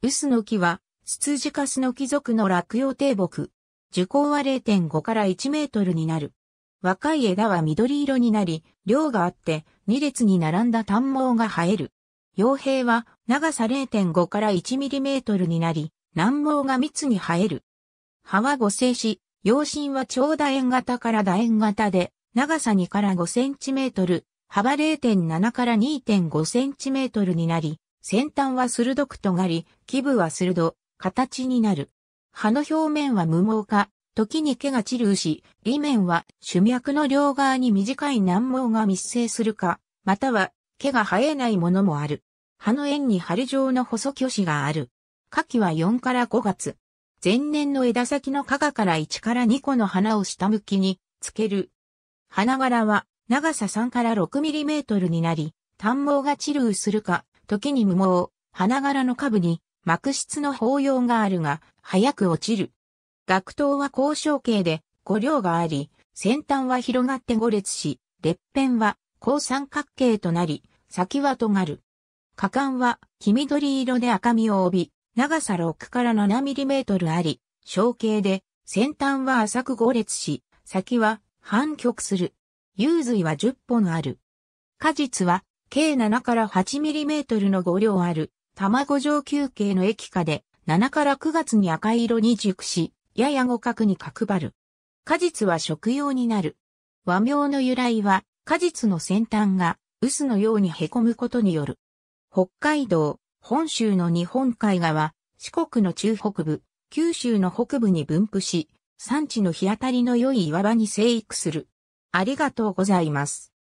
ウスの木は、ツツジカスの貴族の落葉低木。樹高は0.5から1メートルになる。若い枝は緑色になり、量があって2列に並んだ短毛が生える。傭兵は長さ0.5から1ミリメートルになり、難毛が密に生える。葉は五星し、葉心は長楕円型から楕円型で、長さ2から5センチメートル、幅0.7から2.5センチメートルになり、先端は鋭く尖り、基部は鋭、形になる。葉の表面は無毛化、時に毛が散るし、裏面は主脈の両側に短い難毛が密生するか、または毛が生えないものもある。葉の縁に針状の細巨子がある。夏季は4から5月。前年の枝先の加賀から1から2個の花を下向きにつける。花柄は長さ3から6ミリメートルになり、短毛が散るするか、時に無毛、花柄の下部に、膜質の包容があるが、早く落ちる。額頭は交渉形で、五両があり、先端は広がって五列し、列辺は、高三角形となり、先は尖る。果敢は、黄緑色で赤みを帯び、長さ6から7ミリメートルあり、小径で、先端は浅く五列し、先は、反曲する。幽髄は10本ある。果実は、計7から 8mm の5両ある、卵状球形の液化で、7から9月に赤色に熟し、やや互角に角張る。果実は食用になる。和名の由来は、果実の先端が、薄のように凹むことによる。北海道、本州の日本海側、四国の中北部、九州の北部に分布し、産地の日当たりの良い岩場に生育する。ありがとうございます。